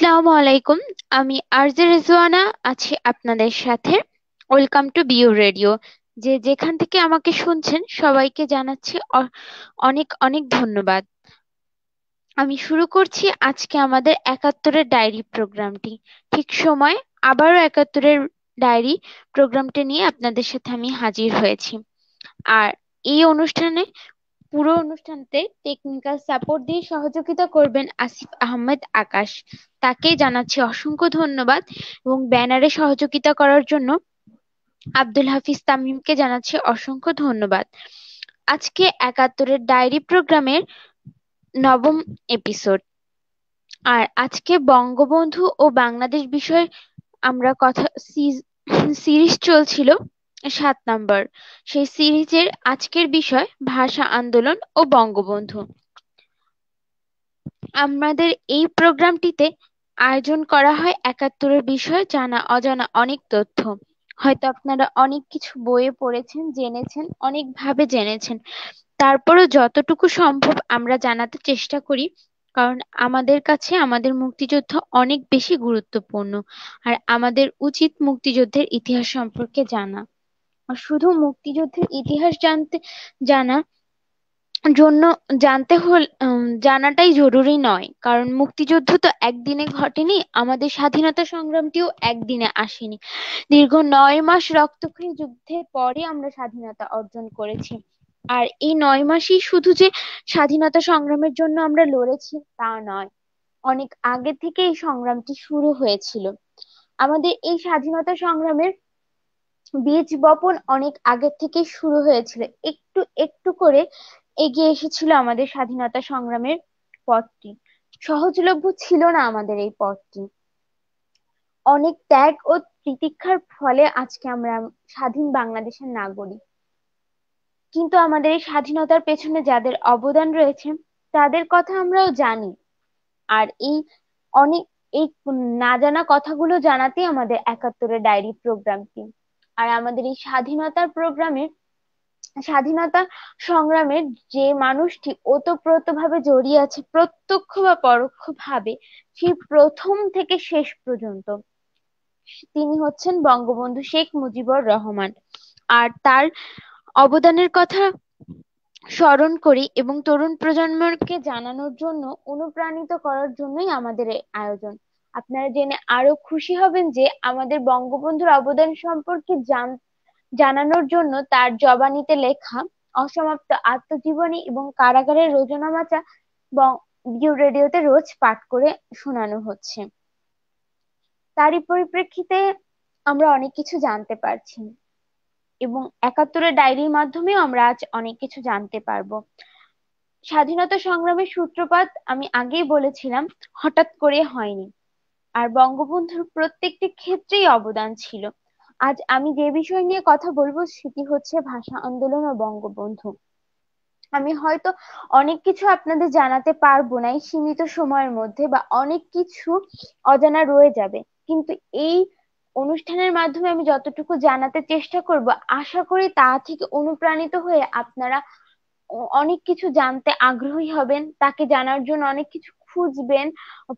আসসালামু আলাইকুম আমি আরজে রেজওয়ানা আছি আপনাদের সাথে ওয়েলকাম টু বিউ রেডিও যে যেখান থেকে আমাকে শুনছেন সবাইকে জানাচ্ছি অনেক অনেক ধন্যবাদ আমি শুরু করছি আজকে আমাদের একাত্তরের ডায়েরি প্রোগ্রামটি ঠিক সময় আবারও একাত্তরের ডায়েরি প্রোগ্রামটি নিয়ে আপনাদের সাথে আমি হাজির হয়েছি আর এই অনুষ্ঠানে পুরো অনুষ্ঠানতে টেকনিক্যাল সাপোর্ট দিয়ে সহযোগিতা করবেন আসিফ আহমেদ আকাশ, তাকে জানাচ্ছি অসংখ্য ধন্যবাদ এবং ব্যানারে সহযোগিতা করার জন্য আব্দুল হাফিজ তামিমকে জানাচ্ছি অসংখ্য ধন্যবাদ। আজকে একাত্তরের ডায়েরি প্রোগ্রামের নবম এপিসোড আর আজকে বঙ্গবন্ধু ও বাংলাদেশ বিষয়ে আমরা কথা সিরিজ চলছিল সাত নম্বর সেই সিরিজের আজকের বিষয় ভাষা আন্দোলন ও বঙ্গবন্ধু। আমাদের এই প্রোগ্রামটিতে আয়োজন করা হয় একাত্তরের বিষয়ে জানা অজানা অনেক তথ্য। হয়তো আপনারা অনেক কিছু বইয়ে পড়েছেন, জেনেছেন, অনেকভাবে জেনেছেন। তারপরও যতটুকু সম্ভব আমরা জানাতে চেষ্টা করি কারণ আমাদের কাছে আমাদের মুক্তিযুদ্ধ অনেক বেশি গুরুত্বপূর্ণ আর আমাদের উচিত মুক্তিযুদ্ধের ইতিহাস সম্পর্কে জানা। শুধু মুক্তিযুদ্ধের ইতিহাস জানতে জানা জন্য জানতে হল জানাটাই জরুরি নয় কারণ মুক্তিযুদ্ধ তো একদিনে ঘটেনি আমাদের স্বাধীনতা সংগ্রামটিও একদিনে আসেনি দীর্ঘ নয় মাস রক্তক্ষয়ী যুদ্ধের পরে আমরা স্বাধীনতা অর্জন করেছি আর এই নয় মাসই শুধু যে স্বাধীনতা সংগ্রামের জন্য আমরা লড়েছি তা নয় অনেক আগে থেকে এই সংগ্রামটি শুরু হয়েছিল আমাদের এই স্বাধীনতা সংগ্রামের বীজ বপন অনেক আগে থেকেই শুরু হয়েছিল একটু একটু করে এগিয়ে এসেছিল আমাদের স্বাধীনতা সংগ্রামের পথটি সহজলভ্য ছিল না আমাদের এই পথটি অনেক ত্যাগ ও তিতিক্ষার ফলে আজকে আমরা স্বাধীন বাংলাদেশের নাগরিক কিন্তু আমাদের এই স্বাধীনতার পেছনে যাদের অবদান রয়েছে তাদের কথা আমরাও জানি আর এই অনেক এই না জানা কথাগুলো জানাতে আমাদের একাত্তরের ডায়েরি প্রোগ্রামটি আর আমাদের এই স্বাধীনতার প্রোগ্রামে স্বাধীনতা সংগ্রামের যে মানুষটি ওতপ্রোতভাবে জড়িয়ে আছে প্রত্যক্ষ বা পরোক্ষ ভাবে সেই প্রথম থেকে শেষ পর্যন্ত তিনি হচ্ছেন বঙ্গবন্ধু শেখ মুজিবুর রহমান আর তার অবদানের কথা স্মরণ করি এবং তরুণ প্রজন্মকে জানানোর জন্য অনুপ্রাণিত করার জন্যই আমাদের আয়োজন আপনারা জেনে আরো খুশি হবেন যে আমাদের বঙ্গবন্ধুর অবদান সম্পর্কে জানানোর জন্য তার জবানিতে লেখা অসমাপ্ত আত্মজীবনী এবং কারাগারের রোজনামাচা বিউ রেডিওতে রোজ পাঠ করে শোনানো হচ্ছে তারই পরিপ্রেক্ষিতে আমরা অনেক কিছু জানতে পারছি এবং একাত্তরের ডায়েরির মাধ্যমেও আমরা আজ অনেক কিছু জানতে পারবো স্বাধীনতা সংগ্রামের সূত্রপাত আমি আগেই বলেছিলাম হঠাৎ করে হয়নি আর বঙ্গবন্ধুর প্রত্যেকটি ক্ষেত্রেই অবদান ছিল। আজ আমি যে বিষয় নিয়ে কথা বলবো সেটি হচ্ছে ভাষা আন্দোলন ও বঙ্গবন্ধু। আমি হয়তো অনেক কিছু আপনাদের জানাতে পারবো না এই সীমিত সময়ের মধ্যে বা অনেক কিছু অজানা রয়ে যাবে কিন্তু এই অনুষ্ঠানের মাধ্যমে আমি যতটুকু জানাতে চেষ্টা করব আশা করি তা থেকে অনুপ্রাণিত হয়ে আপনারা অনেক কিছু জানতে আগ্রহী হবেন তাকে জানার জন্য অনেক কিছু খুঁজবেন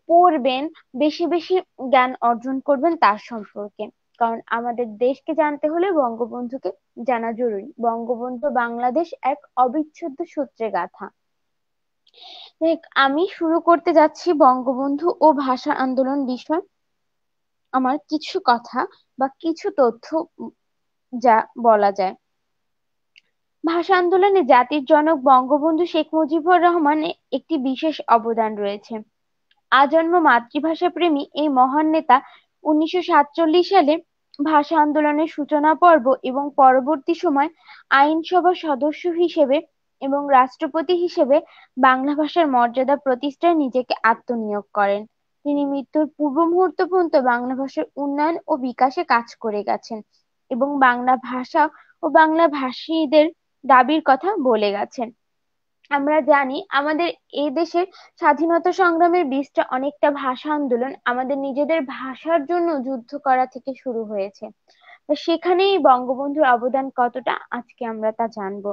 পড়বেন বেশি বেশি জ্ঞান অর্জন করবেন তার সম্পর্কে কারণ আমাদের দেশকে জানতে হলে বঙ্গবন্ধুকে জানা জরুরি বঙ্গবন্ধু বাংলাদেশ এক অবিচ্ছেদ্য সূত্রে গাথা আমি শুরু করতে যাচ্ছি বঙ্গবন্ধু ও ভাষা আন্দোলন বিষয় আমার কিছু কথা বা কিছু তথ্য যা বলা যায় ভাষা আন্দোলনে জাতির জনক বঙ্গবন্ধু শেখ মুজিবুর রহমানের একটি বিশেষ অবদান রয়েছে। আজন্ম মাতৃভাষা প্রেমী এই মহান নেতা উনিশশো সাতচল্লিশ সালে ভাষা আন্দোলনের সূচনা পর্ব এবং পরবর্তী সময় আইনসভার সদস্য হিসেবে এবং রাষ্ট্রপতি হিসেবে বাংলা ভাষার মর্যাদা প্রতিষ্ঠায় নিজেকে আত্মনিয়োগ করেন। তিনি মৃত্যুর পূর্ব মুহূর্ত পর্যন্ত বাংলা ভাষার উন্নয়ন ও বিকাশে কাজ করে গেছেন এবং বাংলা ভাষা ও বাংলা ভাষীদের দাবির কথা বলে গেছেন আমরা জানি আমাদের এই দেশের স্বাধীনতা সংগ্রামের বীজটা অনেকটা ভাষা আন্দোলন আমাদের নিজেদের ভাষার জন্য যুদ্ধ করা থেকে শুরু হয়েছে সেখানেই বঙ্গবন্ধুর অবদান কতটা আজকে আমরা তা জানব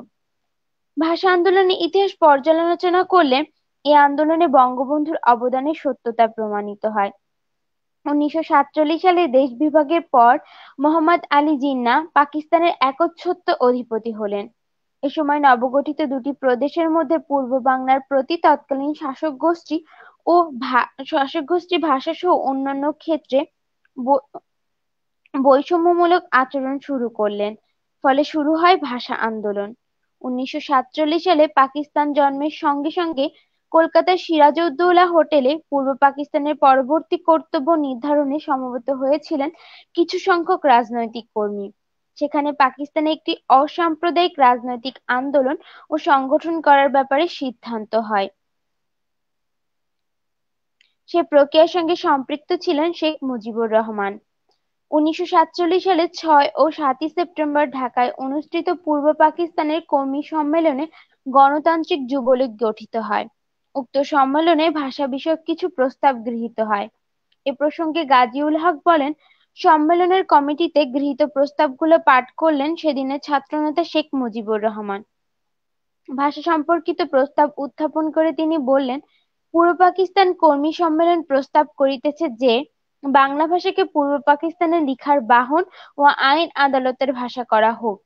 ভাষা আন্দোলনের ইতিহাস পর্যালোচনা করলে এই আন্দোলনে বঙ্গবন্ধুর অবদানের সত্যতা প্রমাণিত হয় উনিশশো সাতচল্লিশ সালে দেশ বিভাগের পর মোহাম্মদ আলী জিন্না পাকিস্তানের একচ্ছত্ব অধিপতি হলেন এসময় নবগঠিত দুটি প্রদেশের মধ্যে পূর্ব বাংলার প্রতি তৎকালীন শাসক গোষ্ঠী ও শাসক গোষ্ঠী সহ অন্যান্য ক্ষেত্রে বৈষম্যমূলক আচরণ শুরু করলেন ফলে শুরু হয় ভাষা আন্দোলন উনিশশো সাতচল্লিশ সালে পাকিস্তান জন্মের সঙ্গে সঙ্গে কলকাতার সিরাজউদ্দৌলা হোটেলে পূর্ব পাকিস্তানের পরবর্তী কর্তব্য নির্ধারণে সমবেত হয়েছিলেন কিছু সংখ্যক রাজনৈতিক কর্মী সেখানে পাকিস্তানে একটি অসাম্প্রদায়িক রাজনৈতিক আন্দোলন ও সংগঠন করার ব্যাপারে সিদ্ধান্ত হয়। সে প্রক্রিয়ার সঙ্গে সম্পৃক্ত ছিলেন শেখ মুজিবুর রহমান। উনিশশো সাতচল্লিশ সালের ছয় ও সাতই সেপ্টেম্বর ঢাকায় অনুষ্ঠিত পূর্ব পাকিস্তানের কর্মী সম্মেলনে গণতান্ত্রিক যুবলীগ গঠিত হয়। উক্ত সম্মেলনে ভাষা বিষয়ক কিছু প্রস্তাব গৃহীত হয়। এ প্রসঙ্গে গাজীউল হক বলেন সম্মেলনের কমিটিতে গৃহীত প্রস্তাবগুলো পাঠ করলেন সেদিনের ছাত্রনেতা শেখ মুজিবুর রহমান। ভাষা সম্পর্কিত প্রস্তাব উত্থাপন করে তিনি বললেন পূর্ব পাকিস্তান কর্মী সম্মেলন প্রস্তাব করিতেছে যে, বাংলা ভাষাকে পূর্ব পাকিস্তানে লিখার বাহন ও আইন আদালতের ভাষা করা হোক।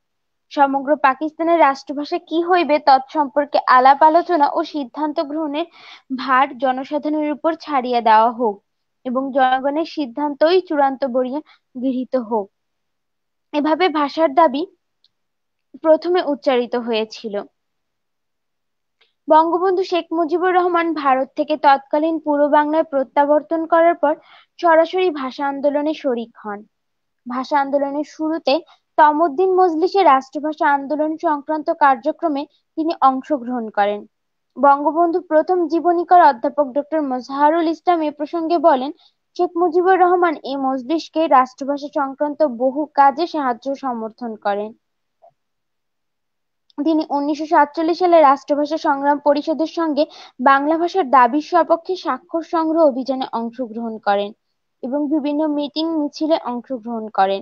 সমগ্র পাকিস্তানের রাষ্ট্রভাষা কি হইবে তৎসম্পর্কে আলাপ আলোচনা ও সিদ্ধান্ত গ্রহণের ভার জনসাধারণের উপর ছাড়িয়া দেওয়া হোক। এবং জনগণের সিদ্ধান্তই চূড়ান্ত বলিয়া গৃহীত হোক। এভাবে ভাষার দাবি প্রথমে উচ্চারিত হয়েছিল। বঙ্গবন্ধু শেখ মুজিবুর রহমান ভারত থেকে তৎকালীন পূর্ব বাংলায় প্রত্যাবর্তন করার পর সরাসরি ভাষা আন্দোলনে শরিক হন। ভাষা আন্দোলনের শুরুতে তমদ্দিন মজলিসে রাষ্ট্রভাষা আন্দোলন সংক্রান্ত কার্যক্রমে তিনি অংশগ্রহণ করেন। বঙ্গবন্ধু প্রথম জীবনীকার অধ্যাপক ডক্টর মজহারুল ইসলাম এ প্রসঙ্গে বলেন, শেখ মুজিবুর রহমান এই মজলিশকে রাষ্ট্রভাষা সংক্রান্ত বহু কাজে সাহায্য সমর্থন করেন। তিনি উনিশশো সাতচল্লিশ সালে রাষ্ট্রভাষা সংগ্রাম পরিষদের সঙ্গে বাংলা ভাষার দাবির সপক্ষে স্বাক্ষর সংগ্রহ অভিযানে অংশগ্রহণ করেন এবং বিভিন্ন মিটিং মিছিলে অংশগ্রহণ করেন।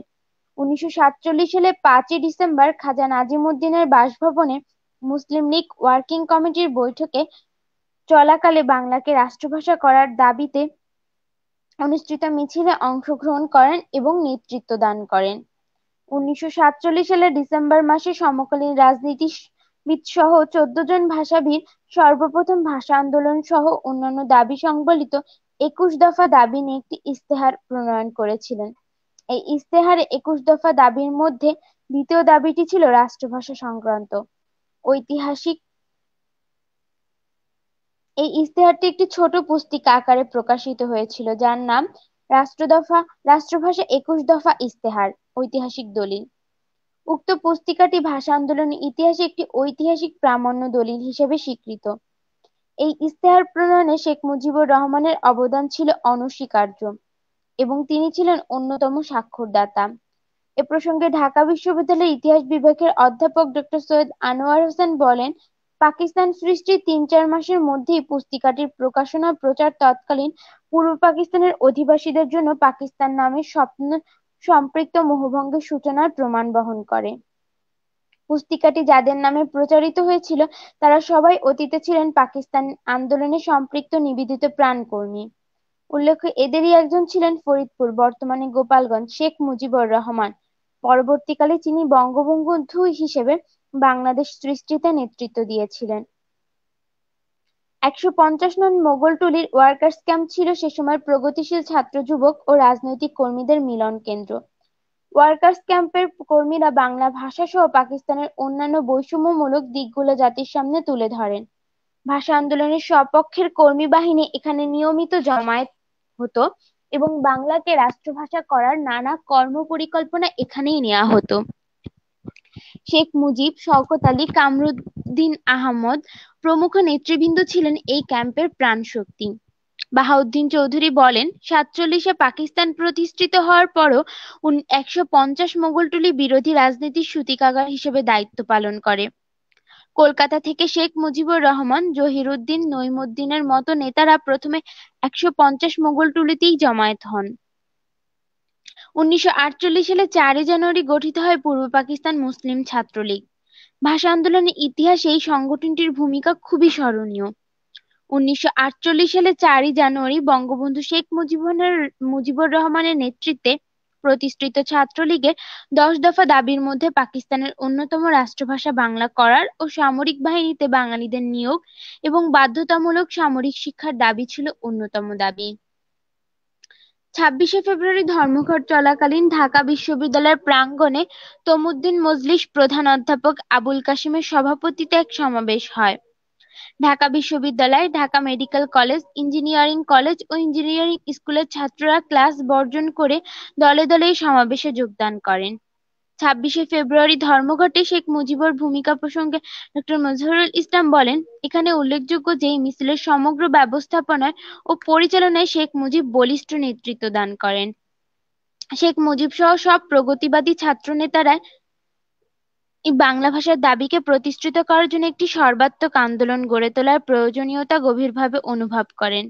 উনিশশো সাতচল্লিশ সালে পাঁচই ডিসেম্বর খাজা নাজিমুদ্দিনের বাসভবনে মুসলিম লীগ ওয়ার্কিং কমিটির বৈঠকে চলাকালে বাংলাকে রাষ্ট্রভাষা করার দাবিতে অনুষ্ঠিত মিছিলে অংশগ্রহণ করেন এবং নেতৃত্ব দান করেন। উনিশশো সাতচল্লিশ সালের ডিসেম্বর মাসে সমকালীন রাজনীতিবিদ সহ চোদ্দ জন ভাষাবিদ সর্বপ্রথম ভাষা আন্দোলন সহ অন্যান্য দাবি সংবলিত একুশ দফা দাবি নিয়ে একটি ইস্তেহার প্রণয়ন করেছিলেন। এই ইস্তেহারে একুশ দফা দাবির মধ্যে দ্বিতীয় দাবিটি ছিল রাষ্ট্রভাষা সংক্রান্ত। ঐতিহাসিক এই ইস্তেহারটি একটি ছোট পুস্তিকা আকারে প্রকাশিত হয়েছিল যার নাম রাষ্ট্র দফা রাষ্ট্রভাষা একুশ দফা ইস্তেহার ঐতিহাসিক দলিল উক্ত পুস্তিকাটি ভাষা আন্দোলনের ইতিহাসে একটি ঐতিহাসিক প্রামাণ্য দলিল হিসেবে স্বীকৃত এই ইস্তেহার প্রণয়নে শেখ মুজিবুর রহমানের অবদান ছিল অনস্বীকার্য এবং তিনি ছিলেন অন্যতম স্বাক্ষরদাতা এ প্রসঙ্গে ঢাকা বিশ্ববিদ্যালয়ের ইতিহাস বিভাগের অধ্যাপক ড সৈয়দ আনোয়ার হোসেন বলেন, পাকিস্তান সৃষ্টির তিন-চার মাসের মধ্যেই পুস্তিকাটির প্রকাশনা প্রচার তৎকালীন পূর্ব পাকিস্তানের অধিবাসীদের জন্য পাকিস্তান নামের স্বপ্ন সম্পৃক্ত মোহভঙ্গের সূচনার প্রমাণ বহন করে। পুস্তিকাটি যাদের নামে প্রচারিত হয়েছিল তারা সবাই অতীতে ছিলেন পাকিস্তান আন্দোলনে সম্পৃক্ত নিবেদিত প্রাণকর্মী। উল্লেখ্য এদেরই একজন ছিলেন ফরিদপুর, বর্তমানে গোপালগঞ্জ, শেখ মুজিবুর রহমান। পরবর্তীকালে তিনি বঙ্গবন্ধু হিসেবে বাংলাদেশ সৃষ্টিতে নেতৃত্ব দিয়েছিলেন। একশো পঞ্চাশ নন মোগল টুলির ওয়ার্কার্স ক্যাম্প ছিল সে সময় প্রগতিশীল ছাত্র যুবক ও রাজনৈতিক কর্মীদের মিলন কেন্দ্র। ওয়ার্কার্স ক্যাম্পের কর্মীরা বাংলা ভাষা সহ পাকিস্তানের অন্যান্য বৈষম্যমূলক দিকগুলো জাতির সামনে তুলে ধরেন। ভাষা আন্দোলনের স্বপক্ষের কর্মী বাহিনী এখানে নিয়মিত জমায়েত হতো এবং বাংলাকে রাষ্ট্রভাষা করার নানা কর্মপরিকল্পনা এখানেই নেওয়া হতো। শেখ মুজিব, শওকত আলী, কামরুদ্দিন আহমদ প্রমুখ নেতৃবৃন্দ ছিলেন এই ক্যাম্পের প্রাণশক্তি। বাহাউদ্দিন চৌধুরী বলেন, সাতচল্লিশে পাকিস্তান প্রতিষ্ঠিত হওয়ার পরও একশো পঞ্চাশ মোগলটুলি বিরোধী রাজনীতির সূতিকাগার হিসেবে দায়িত্ব পালন করে। কলকাতা থেকে শেখ মুজিবুর রহমান, জহিরুদ্দিন, নঈমুদ্দিনের মতো নেতারা প্রথমে একশো পঞ্চাশ মোগলটুলিতেই জমায়েত হন। উনিশশো আটচল্লিশ সালে চারই জানুয়ারি গঠিত হয় পূর্ব পাকিস্তান মুসলিম ছাত্রলীগ। ভাষা আন্দোলনের ইতিহাসে এই সংগঠনটির ভূমিকা খুবই স্মরণীয়। উনিশশো আটচল্লিশ সালে চারই জানুয়ারি বঙ্গবন্ধু শেখ মুজিবনের মুজিবুর রহমানের নেতৃত্বে প্রতিষ্ঠিত ছাত্রলীগের দশ দফা দাবির মধ্যে পাকিস্তানের অন্যতম রাষ্ট্রভাষা বাংলা করার ও সামরিক বাহিনীতে বাঙালিদের নিয়োগ এবং বাধ্যতামূলক সামরিক শিক্ষার দাবি ছিল অন্যতম দাবি। ছাব্বিশে ফেব্রুয়ারি ধর্মঘট চলাকালীন ঢাকা বিশ্ববিদ্যালয়ের প্রাঙ্গণে তমুদ্দিন মজলিস প্রধান অধ্যাপক আবুল কাসেমের সভাপতিত্বে এক সমাবেশ হয়। ঢাকা বিশ্ববিদ্যালয়, Dhaka medical college, engineering college ও ইঞ্জিনিয়ারিং স্কুলের ছাত্ররা ক্লাস বর্জন করে দলে দলে এই সমাবেশে যোগদান করেন। ছাব্বিশে ফেব্রুয়ারি ধর্মঘটে শেখ মুজিবের ভূমিকা প্রসঙ্গে ডক্টর মজহরুল ইসলাম বলেন, এখানে উল্লেখযোগ্য যে মিছিলের সমগ্র ব্যবস্থাপনায় ও পরিচালনায় শেখ মুজিব বলিষ্ঠ নেতৃত্ব দান করেন। শেখ মুজিব সহ সব প্রগতিবাদী ছাত্রনেতারাই বাংলা ভাষার দাবিকে প্রতিষ্ঠিত করার জন্য একটি সর্বাত্মক আন্দোলন গড়ে তোলার প্রয়োজনীয়তা গভীরভাবে অনুভব করেন।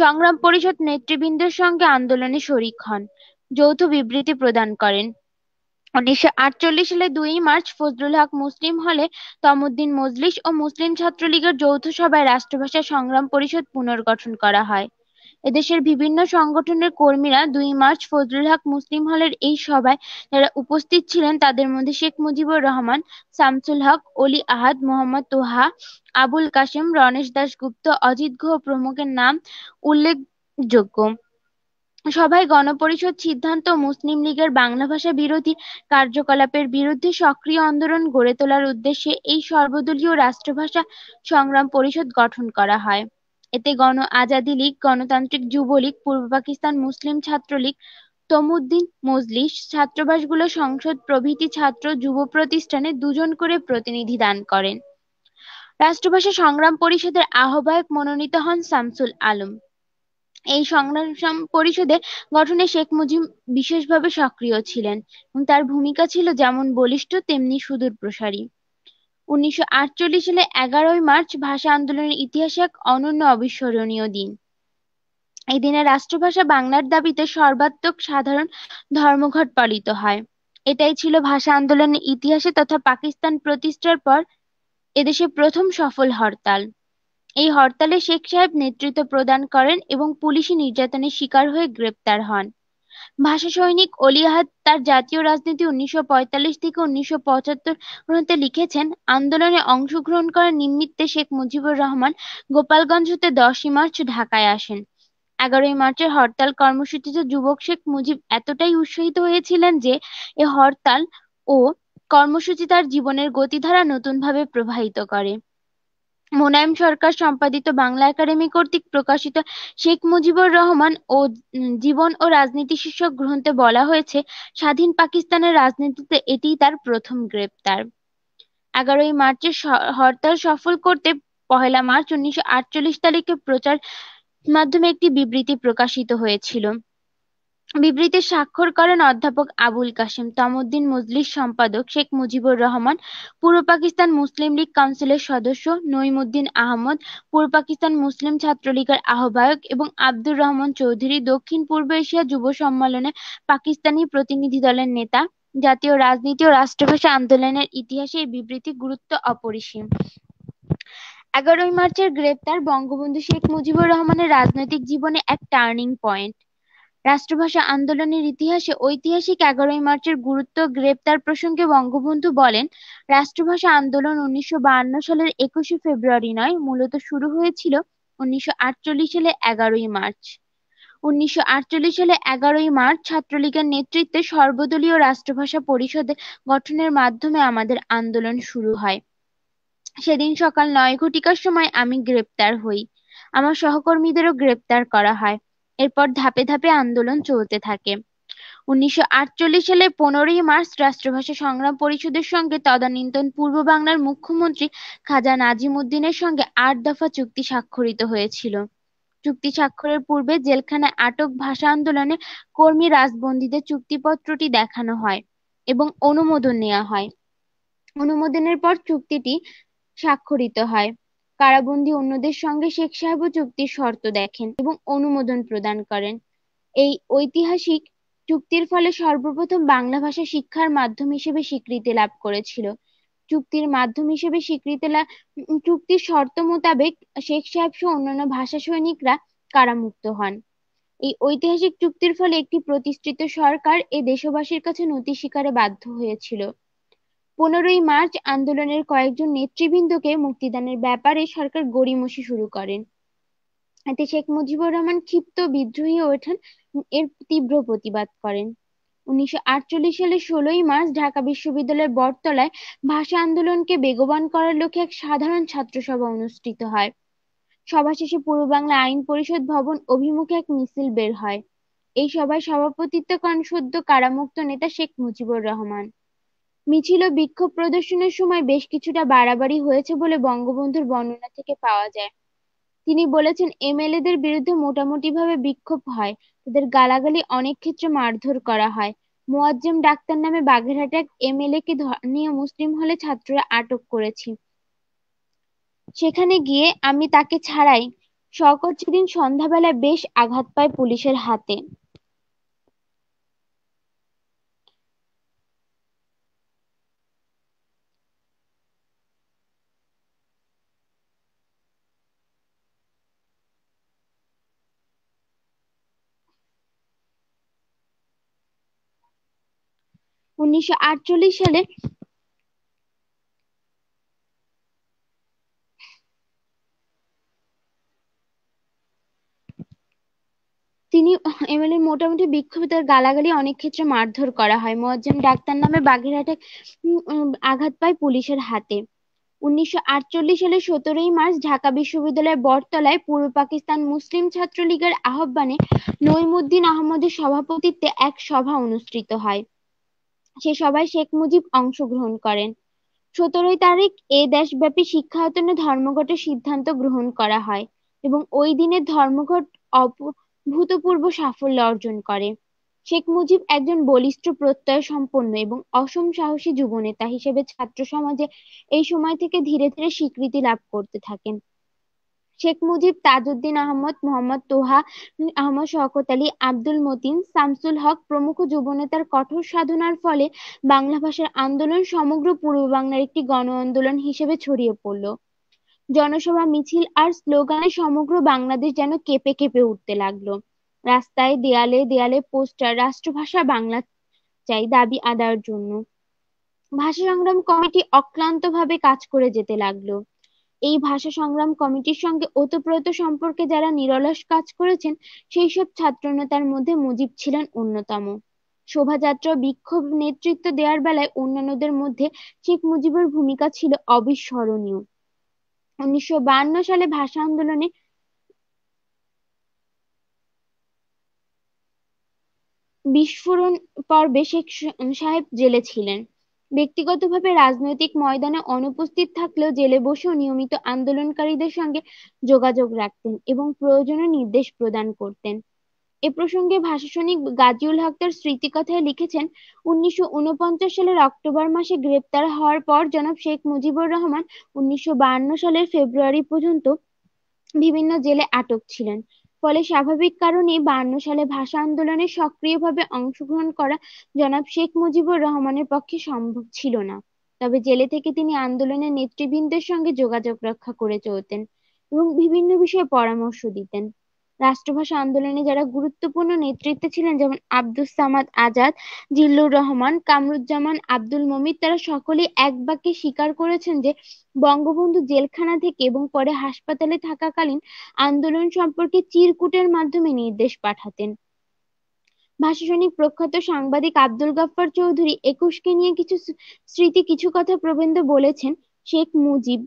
সংগ্রাম পরিষদ নেতৃবৃন্দের সঙ্গে আন্দোলনে শরিক হন, যৌথ বিবৃতি প্রদান করেন। উনিশশো আটচল্লিশ সালে দুই মার্চ ফজলুল হক মুসলিম হলে তমুদ্দিন মজলিস ও মুসলিম ছাত্রলীগের যৌথ সভায় রাষ্ট্রভাষা সংগ্রাম পরিষদ পুনর্গঠন করা হয়। এদেশের বিভিন্ন সংগঠনের কর্মীরা দুই মার্চ ফজলুল হক মুসলিম হলের এই সভায় যারা উপস্থিত ছিলেন তাদের মধ্যে শেখ মুজিবুর রহমান, শামসুল হক, অলি আহাদ, মোহাম্মদ তোহা, আবুল কাশেম, রণেশ দাশগুপ্ত, অজিত গুহ প্রমুখের নাম উল্লেখযোগ্য। সভায় গণপরিষদ সিদ্ধান্ত মুসলিম লীগের বাংলা ভাষা বিরোধী কার্যকলাপের বিরুদ্ধে সক্রিয় আন্দোলন গড়ে তোলার উদ্দেশ্যে এই সর্বদলীয় রাষ্ট্রভাষা সংগ্রাম পরিষদ গঠন করা হয়। এতে গণ আজাদী লীগ, গণতান্ত্রিক যুব লীগ, পূর্ব পাকিস্তান মুসলিম ছাত্রলীগ, তমুদ্দিন মজলিস, গুলো সংসদ প্রভৃতি ছাত্র যুব প্রতিষ্ঠানে দুজন করে প্রতিনিধি দান করেন। রাষ্ট্রভাষা সংগ্রাম পরিষদের আহ্বায়ক মনোনীত হন শামসুল আলম। এই সংগ্রাম পরিষদের গঠনে শেখ মুজিব বিশেষভাবে সক্রিয় ছিলেন তার ভূমিকা ছিল যেমন বলিষ্ঠ তেমনি সুদূর প্রসারী উনিশশো আটচল্লিশ সালের এগারোই মার্চ ভাষা আন্দোলনের ইতিহাসে এক অনন্য অবিস্মরণীয় দিন। এই দিনে রাষ্ট্রভাষা বাংলার দাবিতে সর্বাত্মক সাধারণ ধর্মঘট পালিত হয়। এটাই ছিল ভাষা আন্দোলনের ইতিহাসে তথা পাকিস্তান প্রতিষ্ঠার পর এদেশে প্রথম সফল হরতাল। এই হরতালে শেখ সাহেব নেতৃত্ব প্রদান করেন এবং পুলিশি নির্যাতনের শিকার হয়ে গ্রেপ্তার হন। ভাষা সৈনিক অলি-আহাদ তার জাতীয় রাজনীতি উনিশশো পঁয়তাল্লিশ থেকে উনিশশো পঁচাত্তর লিখেছেন, আন্দোলনে অংশগ্রহণ করার নিমিত্তে শেখ মুজিবুর রহমান গোপালগঞ্জ হতে দশই মার্চ ঢাকায় আসেন। এগারোই মার্চের হরতাল কর্মসূচিতে যুবক শেখ মুজিব এতটাই উৎসাহিত হয়েছিলেন যে এ হরতাল ও কর্মসূচি তার জীবনের গতিধারা নতুনভাবে প্রবাহিত করে। মোনায়েম সরকার সম্পাদিত বাংলা একাডেমি কর্তৃক প্রকাশিত শেখ মুজিবুর রহমান ও জীবন ও রাজনীতি শীর্ষক গ্রন্থে বলা হয়েছে, স্বাধীন পাকিস্তানের রাজনীতিতে এটিই তার প্রথম গ্রেপ্তার এগারোই মার্চের হরতাল সফল করতে পহেলা মার্চ উনিশশো আটচল্লিশ তারিখে প্রচার মাধ্যমে একটি বিবৃতি প্রকাশিত হয়েছিল। বিবৃতিতে স্বাক্ষর করেন অধ্যাপক আবুল কাশেম তামউদ্দীন মজলিস সম্পাদক শেখ মুজিবুর রহমান, পূর্ব পাকিস্তান মুসলিম লীগ কাউন্সিলের সদস্য নঈমুদ্দিন আহমদ, পূর্ব পাকিস্তান মুসলিম ছাত্রলীগের আহ্বায়ক এবং আব্দুর রহমান চৌধুরী দক্ষিণ-পূর্ব এশিয়া যুব সম্মেলনে পাকিস্তানি প্রতিনিধি দলের নেতা, জাতীয় রাজনীতি ও রাষ্ট্রভাষা আন্দোলনের ইতিহাসে এই বিবৃতি গুরুত্ব অপরিসীম। এগারোই মার্চের গ্রেপ্তার বঙ্গবন্ধু শেখ মুজিবুর রহমানের রাজনৈতিক জীবনে এক টার্নিং পয়েন্ট। রাষ্ট্রভাষা আন্দোলনের ইতিহাসে ঐতিহাসিক এগারোই মার্চের গুরুত্ব গ্রেপ্তার প্রসঙ্গে বঙ্গবন্ধু বলেন, রাষ্ট্রভাষা আন্দোলন উনিশশো বায়ান্ন সালের একুশে ফেব্রুয়ারি নয়, মূলত শুরু হয়েছিল উনিশশো আটচল্লিশ সালে এগারোই মার্চ। উনিশশো আটচল্লিশ সালে এগারোই মার্চ ছাত্রলীগের নেতৃত্বে সর্বদলীয় রাষ্ট্রভাষা পরিষদ গঠনের মাধ্যমে আমাদের আন্দোলন শুরু হয়। সেদিন সকাল নয় ঘটিকার সময় আমি গ্রেপ্তার হই। আমার সহকর্মীদেরও গ্রেপ্তার করা হয়। এরপর ধাপে ধাপে আন্দোলন চলতে থাকে। উনিশশো আটচল্লিশ সালের পনেরোই মার্চ রাষ্ট্রভাষা সংগ্রাম পরিষদের সঙ্গে তদানীন্তন পূর্ব বাংলার মুখ্যমন্ত্রী খাজা নাজিম উদ্দিনের সঙ্গে আট দফা চুক্তি স্বাক্ষরিত হয়েছিল। চুক্তি স্বাক্ষরের পূর্বে জেলখানায় আটক ভাষা আন্দোলনে কর্মী রাজবন্দীদের চুক্তিপত্রটি দেখানো হয় এবং অনুমোদন নেওয়া হয়। অনুমোদনের পর চুক্তিটি স্বাক্ষরিত হয়। কারাবন্দী অন্যদের সঙ্গে শেখ সাহেবও চুক্তির শর্ত দেখেন এবং অনুমোদন প্রদান করেন। এই ঐতিহাসিক চুক্তির ফলে সর্বপ্রথম বাংলা ভাষা শিক্ষার মাধ্যম হিসেবে স্বীকৃতি লাভ করেছিল। চুক্তির মাধ্যম হিসেবে স্বীকৃতি লাভ চুক্তির শর্ত মোতাবেক শেখ সাহেব সহ অন্যান্য ভাষা সৈনিকরা কারামুক্ত হন। এই ঐতিহাসিক চুক্তির ফলে একটি প্রতিষ্ঠিত সরকার এ দেশবাসীর কাছে নতি স্বীকারে বাধ্য হয়েছিল। পনেরোই মার্চ আন্দোলনের কয়েকজন নেতৃবৃন্দকে মুক্তিদানের ব্যাপারে সরকার গড়িমসি শুরু করেন। এতে শেখ মুজিবুর রহমান ক্ষিপ্ত বিদ্রোহী হয়ে ওঠেন এর তীব্র প্রতিবাদ করেন। উনিশশো আটচল্লিশ সালের ষোলই মার্চ ঢাকা বিশ্ববিদ্যালয়ের বটতলায় ভাষা আন্দোলনকে বেগবান করার লক্ষ্যে এক সাধারণ ছাত্র সভা অনুষ্ঠিত হয়। সভা শেষে পূর্ব বাংলা আইন পরিষদ ভবন অভিমুখে এক মিছিল বের হয়। এই সভায় সভাপতিত্ব করেন সদ্য কারামুক্ত নেতা শেখ মুজিবুর রহমান। মিছিল ও বিক্ষোভ প্রদর্শনের সময় বেশ কিছুটা বাড়াবাড়ি হয়েছে বলে বঙ্গবন্ধুর বর্ণনা থেকে পাওয়া যায়। তিনি বলেছেন, এমএলএদের বিরুদ্ধে মোটামুটিভাবে বিক্ষোভ হয়, তাদের গালাগালি, অনেক ক্ষেত্রে মারধর করা হয়। মোয়াজ্জেম ডাক্তার নামে বাগেরহাটে এক কে নিয়ে মুসলিম হলে ছাত্ররা আটক করেছি। সেখানে গিয়ে আমি তাকে ছাড়াই। সকল সেদিন সন্ধ্যাবেলায় বেশ আঘাত পায় পুলিশের হাতে। সালে তিনি এমএলএ মোটামুটি বিক্ষোভে তার গালাগালি অনেক ক্ষেত্রে মারধর করা হয় মোয়াজ্জেম ডাক্তার নামে বাগেরহাটে আঘাত পায় পুলিশের হাতে উনিশশো সালে সতেরোই মার্চ ঢাকা বিশ্ববিদ্যালয়ের বটতলায় পূর্ব পাকিস্তান মুসলিম ছাত্রলীগের আহ্বানে নইমুদ্দিন আহমদের সভাপতিত্বে এক সভা অনুষ্ঠিত হয় সে সভায় শেখ মুজিব অংশগ্রহণ করেন। সতেরোই তারিখ এ দেশব্যাপী শিক্ষায়তনে ধর্মঘটের সিদ্ধান্ত গ্রহণ করা হয় এবং ওই দিনের ধর্মঘট অভূতপূর্ব সাফল্য অর্জন করে। শেখ মুজিব একজন বলিষ্ঠ প্রত্যয় সম্পন্ন এবং অসম সাহসী যুবনেতা হিসেবে ছাত্র সমাজে এই সময় থেকে ধীরে ধীরে স্বীকৃতি লাভ করতে থাকেন। শেখ মুজিব, তাজউদ্দিন আহমদ, মোহাম্মদ তোহা আহমদ, শওকত আলী, আব্দুল মতিন, শামসুল হক প্রমুখ যুবনেতার কঠোর সাধনার ফলে বাংলা ভাষার আন্দোলন সমগ্র পূর্ব বাংলার একটি গণ আন্দোলন হিসেবে ছড়িয়ে পড়ল। জনসভা, মিছিল আর স্লোগানে সমগ্র বাংলাদেশ যেন কেঁপে কেঁপে উঠতে লাগলো। রাস্তায় দেয়ালে দেয়ালে পোস্টার রাষ্ট্রভাষা বাংলা চাই দাবি আদায়ের জন্য। ভাষা সংগ্রাম কমিটি অক্লান্তভাবে কাজ করে যেতে লাগলো। এই ভাষা সংগ্রাম কমিটির সঙ্গে ওতপ্রোত সম্পর্কে যারা নিরলস কাজ করেছেন সেই সব ছাত্রনেতার মধ্যে মুজিব ছিলেন অন্যতম। শোভাযাত্রা বিক্ষোভ নেতৃত্ব দেওয়ার বেলায় অন্যান্যদের মধ্যে শেখ মুজিবের ভূমিকা ছিল অবিস্মরণীয়। উনিশশো বায়ান্ন সালে ভাষা আন্দোলনে বিস্ফোরণ পর্বে শেখ সাহেব জেলে ছিলেন। ব্যক্তিগতভাবে রাজনৈতিক ময়দানে অনুপস্থিত থাকলেও জেলে বসেও নিয়মিত আন্দোলনকারীদের সঙ্গে যোগাযোগ রাখতেন এবং প্রয়োজনে নির্দেশ প্রদান করতেন। এ প্রসঙ্গে ভাষাসৈনিক গাজীউল হক তার স্মৃতিকথায় লিখেছেন উনিশশো ঊনপঞ্চাশ সালের অক্টোবর মাসে গ্রেপ্তার হওয়ার পর জনাব শেখ মুজিবুর রহমান উনিশশো বায়ান্ন সালের ফেব্রুয়ারি পর্যন্ত বিভিন্ন জেলে আটক ছিলেন। ফলে স্বাভাবিক কারণেই বায়ান্ন সালে ভাষা আন্দোলনে সক্রিয়ভাবে অংশগ্রহণ করা জনাব শেখ মুজিবুর রহমানের পক্ষে সম্ভব ছিল না। তবে জেলে থেকে তিনি আন্দোলনের নেতৃবৃন্দের সঙ্গে যোগাযোগ রক্ষা করে চলতেন এবং বিভিন্ন বিষয়ে পরামর্শ দিতেন। রাষ্ট্রভাষা আন্দোলনে যারা গুরুত্বপূর্ণ নেতৃত্বে ছিলেন যেমন আব্দুস সামাদ আজাদ, জিল্লুর রহমান, কামরুজ্জামান আব্দুল মমিত তারা সকলেই এক বাক্যে স্বীকার করেছেন যে বঙ্গবন্ধু জেলখানা থেকে এবং পরে হাসপাতালে থাকাকালীন আন্দোলন সম্পর্কে চিরকুটের মাধ্যমে নির্দেশ পাঠাতেন। ভাষা সৈনিক প্রখ্যাত সাংবাদিক আব্দুল গাফফার চৌধুরী একুশকে নিয়ে কিছু স্মৃতি কিছু কথা প্রবন্ধ বলেছেন শেখ মুজিব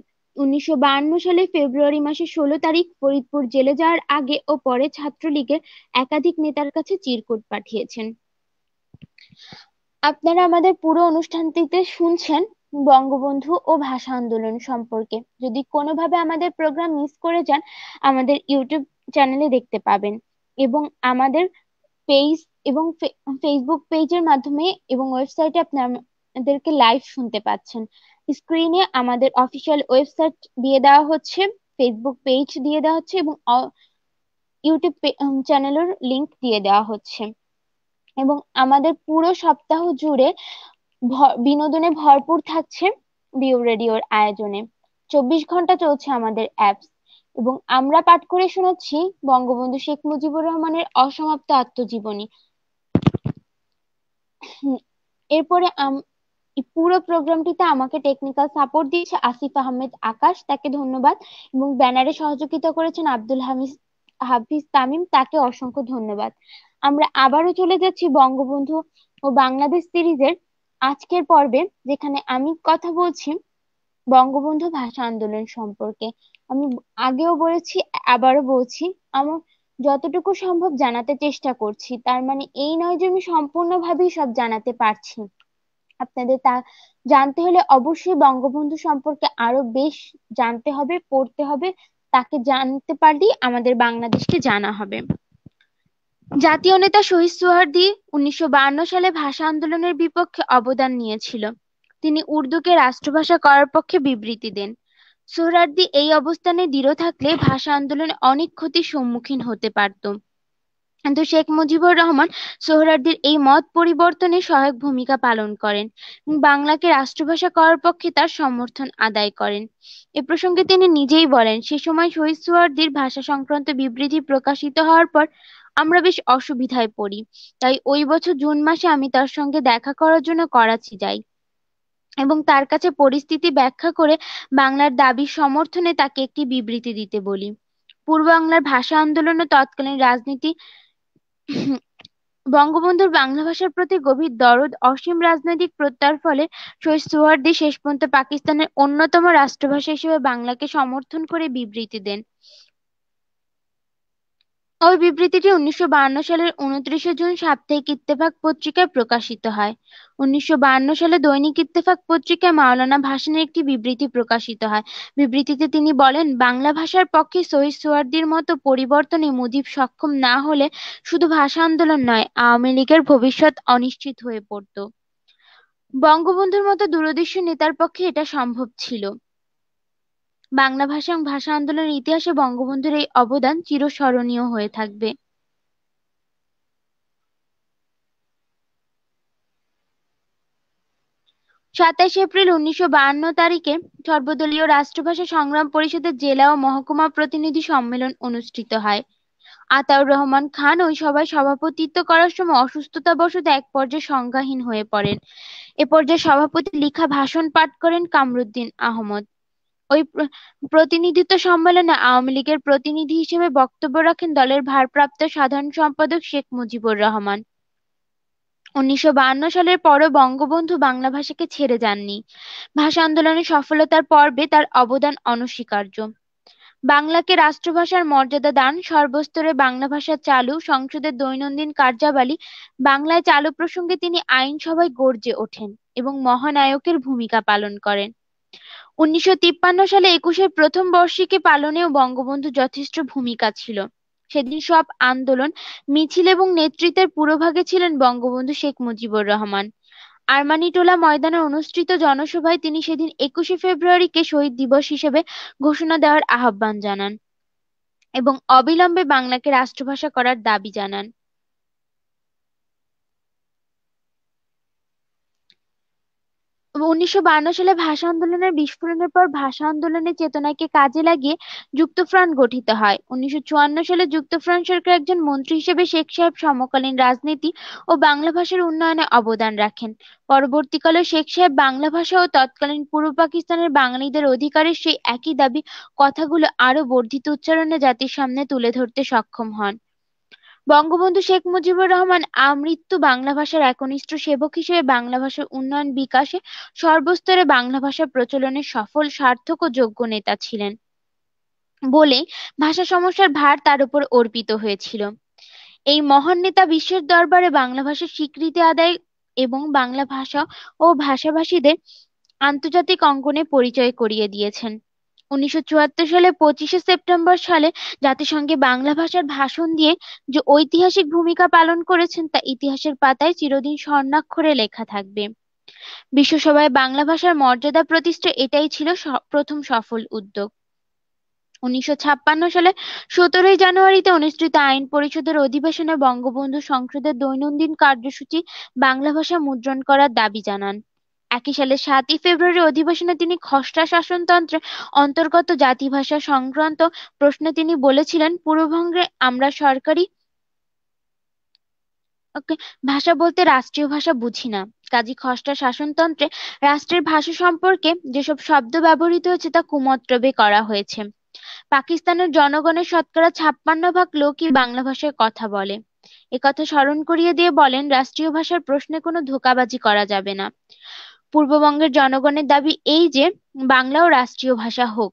উনিশশো বায়ান্ন সালে ফেব্রুয়ারি মাসের ষোলো তারিখ ফরিদপুর জেলে যাওয়ার আগে ও পরে ছাত্রলীগের একাধিক নেতার কাছে চিরকুট পাঠিয়েছেন আপনারা আমাদের পুরো অনুষ্ঠানটিতে শুনছেন বঙ্গবন্ধু ও ভাষা আন্দোলন সম্পর্কে যদি কোনোভাবে আমাদের প্রোগ্রাম মিস করে যান আমাদের ইউটিউব চ্যানেলে দেখতে পাবেন এবং আমাদের পেজ এবং ফেসবুক পেজের মাধ্যমে এবং ওয়েবসাইটে আপনার দেরকে লাইভ শুনতে পাচ্ছেন স্ক্রিনে আমাদের অফিসিয়াল ওয়েবসাইট দিয়ে দেওয়া হচ্ছে ফেসবুক পেজ দিয়ে দেওয়া হচ্ছে এবং ইউটিউব চ্যানেলের লিংক দিয়ে দেওয়া হচ্ছে এবং আমাদের পুরো সপ্তাহ জুড়ে বিনোদনে ভরপুর থাকছে বিউ রেডিওর আয়োজনে চব্বিশ ঘন্টা চলছে আমাদের অ্যাপস এবং আমরা পাঠ করে শোনাচ্ছি বঙ্গবন্ধু শেখ মুজিবুর রহমানের অসমাপ্ত আত্মজীবনী এরপরে এই পুরো প্রোগ্রামটিতে আমাকে টেকনিক্যাল সাপোর্ট দিয়েছে আসিফ আহমেদ আকাশ তাকে ধন্যবাদ এবং ব্যানারে সহযোগিতা করেছেন আব্দুল হামিদ হাফিজ তামিম তাকে অসংখ্য ধন্যবাদ আমরা আবারও চলে যাচ্ছি বঙ্গবন্ধু ও বাংলাদেশ সিরিজের আজকের পর্বে যেখানে আমি কথা বলছি বঙ্গবন্ধু ভাষা আন্দোলন সম্পর্কে আমি আগেও বলেছি আবারও বলছি আমার যতটুকু সম্ভব জানাতে চেষ্টা করছি তার মানে এই নয় যে আমি সম্পূর্ণভাবেই সব জানাতে পারছি আপনাদের তা জানতে হলে অবশ্যই বঙ্গবন্ধু সম্পর্কে আরো বেশ জানতে হবে পড়তে হবে তাকে জানতে পারলেই আমাদের বাংলাদেশকে জানা হবে জাতীয় নেতা শহীদ সোহার্দি উনিশশো সালে ভাষা আন্দোলনের বিপক্ষে অবদান নিয়েছিল তিনি উর্দুকে রাষ্ট্রভাষা করার পক্ষে বিবৃতি দেন সোহরার্দি এই অবস্থানে দৃঢ় থাকলে ভাষা আন্দোলনে অনেক ক্ষতির সম্মুখীন হতে পারত কিন্তু শেখ মুজিবুর রহমান সোহরাওয়ার্দীর এই মত পরিবর্তনে সহায়ক ভূমিকা পালন করেন বাংলাকে রাষ্ট্রভাষা করার পক্ষে তার সমর্থন আদায় করেন। এ প্রসঙ্গে তিনি নিজেই বলেন, "সে সময় শহীদ সোহরাওয়ার্দীর ভাষা সংক্রান্ত বিবৃতি প্রকাশিত হওয়ার পর আমরা বেশ অসুবিধায় পড়ি। তাই ওই বছর জুন মাসে আমি তার সঙ্গে দেখা করার জন্য করাচি যাই এবং তার কাছে পরিস্থিতি ব্যাখ্যা করে বাংলার দাবির সমর্থনে তাকে একটি বিবৃতি দিতে বলি। পূর্ব বাংলার ভাষা আন্দোলন ও তৎকালীন রাজনীতি বঙ্গবন্ধুর বাংলা ভাষার প্রতি গভীর দরদ, অসীম রাজনৈতিক প্রত্যয়ের ফলে শহীদ সোহরাওয়ার্দী শেষ পর্যন্ত পাকিস্তানের অন্যতম রাষ্ট্রভাষা হিসেবে বাংলাকে সমর্থন করে বিবৃতি দেন। ওই বিবৃতিটি উনিশশো বায়ান্ন সালের উনত্রিশে জুন সাপ্তাহিক ইত্তেফাক পত্রিকায় প্রকাশিত হয়। উনিশশো বায়ান্ন সালে দৈনিক ইত্তেফাক পত্রিকায় মাওলানা ভাসানীর একটি বিবৃতি প্রকাশিত হয়। বিবৃতিতে তিনি বলেন, বাংলা ভাষার পক্ষে সৈয়দ সোয়ার্দির মতো পরিবর্তনে মুজিব সক্ষম না হলে শুধু ভাষা আন্দোলন নয়, আওয়ামী লীগের ভবিষ্যৎ অনিশ্চিত হয়ে পড়ত। বঙ্গবন্ধুর মতো দূরদর্শী নেতার পক্ষে এটা সম্ভব ছিল। বাংলা ভাষা এবং ভাষা আন্দোলনের ইতিহাসে বঙ্গবন্ধুর এই অবদান চিরস্মরণীয় হয়ে থাকবে। সাতাশ এপ্রিল উনিশশো বাহান্ন তারিখে সর্বদলীয় রাষ্ট্রভাষা সংগ্রাম পরিষদের জেলা ও মহকুমা প্রতিনিধি সম্মেলন অনুষ্ঠিত হয়। আতাউর রহমান খান ওই সভায় সভাপতিত্ব করার সময় অসুস্থতা বসত এক পর্যায়ে সংজ্ঞাহীন হয়ে পড়েন। এ পর্যায়ে সভাপতি লিখা ভাষণ পাঠ করেন কামরুদ্দিন আহমদ। ওই প্রতিনিধিত্ব সম্মেলনে আওয়ামী লীগের প্রতিনিধি হিসেবে বক্তব্য রাখেন দলের ভারপ্রাপ্ত সাধারণ সম্পাদক শেখ মুজিবুর রহমান। উনিশশো বায়ান্ন সালের পরও বঙ্গবন্ধু বাংলা ভাষাকে ছেড়ে যাননি। ভাষা আন্দোলনের সফলতার পর্বে তার অবদান অনস্বীকার্য। বাংলাকে রাষ্ট্রভাষার মর্যাদা দান, সর্বস্তরে বাংলা ভাষা চালু, সংসদের দৈনন্দিন কার্যাবলী বাংলায় চালু প্রসঙ্গে তিনি আইনসভায় গর্জে ওঠেন এবং মহানায়কের ভূমিকা পালন করেন। উনিশশো তিপ্পান্ন সালে একুশের প্রথম বর্ষিকী পালনেও বঙ্গবন্ধুর যথেষ্ট ভূমিকা ছিল। সেদিন সব আন্দোলন, মিছিল এবং নেতৃত্বের পুরোভাগে ছিলেন বঙ্গবন্ধু শেখ মুজিবুর রহমান। আরমানিটোলা ময়দানে অনুষ্ঠিত জনসভায় তিনি সেদিন একুশে ফেব্রুয়ারিকে শহীদ দিবস হিসেবে ঘোষণা দেওয়ার আহ্বান জানান এবং অবিলম্বে বাংলাকে রাষ্ট্রভাষা করার দাবি জানান। উনিশশো বান্ন সালে ভাষা আন্দোলনের বিস্ফোরণের পর ভাষা আন্দোলনের চেতনাকে কাজে লাগিয়ে যুক্তফ্রন্ট গঠিত হয়। উনিশশো চুয়ান্ন সালে যুক্তফ্রন্ট সরকার একজন মন্ত্রী হিসেবে শেখ সাহেব সমকালীন রাজনীতি ও বাংলা ভাষার উন্নয়নে অবদান রাখেন। পরবর্তীকালে শেখ সাহেব বাংলা ভাষা ও তৎকালীন পূর্ব পাকিস্তানের বাঙালিদের অধিকারের সেই একই দাবি কথাগুলো আরো বর্ধিত উচ্চারণে জাতির সামনে তুলে ধরতে সক্ষম হন। বঙ্গবন্ধু শেখ মুজিবুর রহমান আমৃত্যু বাংলা ভাষার একনিষ্ঠ সেবক হিসেবে বাংলা ভাষার উন্নয়ন বিকাশে সর্বস্তরে বাংলা ভাষা প্রচলনে সফল, সার্থক ও যোগ্য নেতা ছিলেন বলেই ভাষা সমস্যার ভার তার উপর অর্পিত হয়েছিল। এই মহান নেতা বিশ্বের দরবারে বাংলা ভাষার স্বীকৃতি আদায় এবং বাংলা ভাষা ও ভাষাভাষীদের আন্তর্জাতিক অঙ্গনে পরিচয় করিয়ে দিয়েছেন। চুয়াত্তর সালের পঁচিশে সেপ্টেম্বর সালে জাতিসংঘে বাংলা ভাষার ভাষণ দিয়ে যে ঐতিহাসিক ভূমিকা পালন করেছেন তা ইতিহাসের পাতায় চিরদিন স্বর্ণাক্ষরে লেখা থাকবে। বিশ্বসভায় বাংলা ভাষার মর্যাদা প্রতিষ্ঠা এটাই ছিল প্রথম সফল উদ্যোগ। ১৯৫৬ সালে সতেরোই জানুয়ারিতে অনুষ্ঠিত আইন পরিষদের অধিবেশনে বঙ্গবন্ধু সংসদের দৈনন্দিন কার্যসূচি বাংলা ভাষা মুদ্রণ করার দাবি জানান। একই সালে সাতই ফেব্রুয়ারি অধিবেশনে তিনি খসড়া শাসনতন্ত্রের অন্তর্গত জাতি ভাষা সংক্রান্ত প্রশ্নে তিনি বলেছিলেন, "পূর্ববঙ্গে আমরা সরকারি ভাষা বলতে রাষ্ট্রীয় ভাষা বুঝি না। কাজী খসড়া শাসনতন্ত্রে রাষ্ট্রের ভাষা সম্পর্কে যেসব শব্দ ব্যবহৃত হয়েছে তা কুমত্রবে করা হয়েছে।" পাকিস্তানের জনগণের শতকরা ছাপ্পান্ন ভাগ লোকই বাংলা ভাষায় কথা বলে। একথা স্মরণ করিয়ে দিয়ে বলেন, "রাষ্ট্রীয় ভাষার প্রশ্নে কোনো ধোঁকাবাজি করা যাবে না।" পূর্ববঙ্গের জনগণের দাবি এই যে, বাংলাও রাষ্ট্রীয় ভাষা হোক।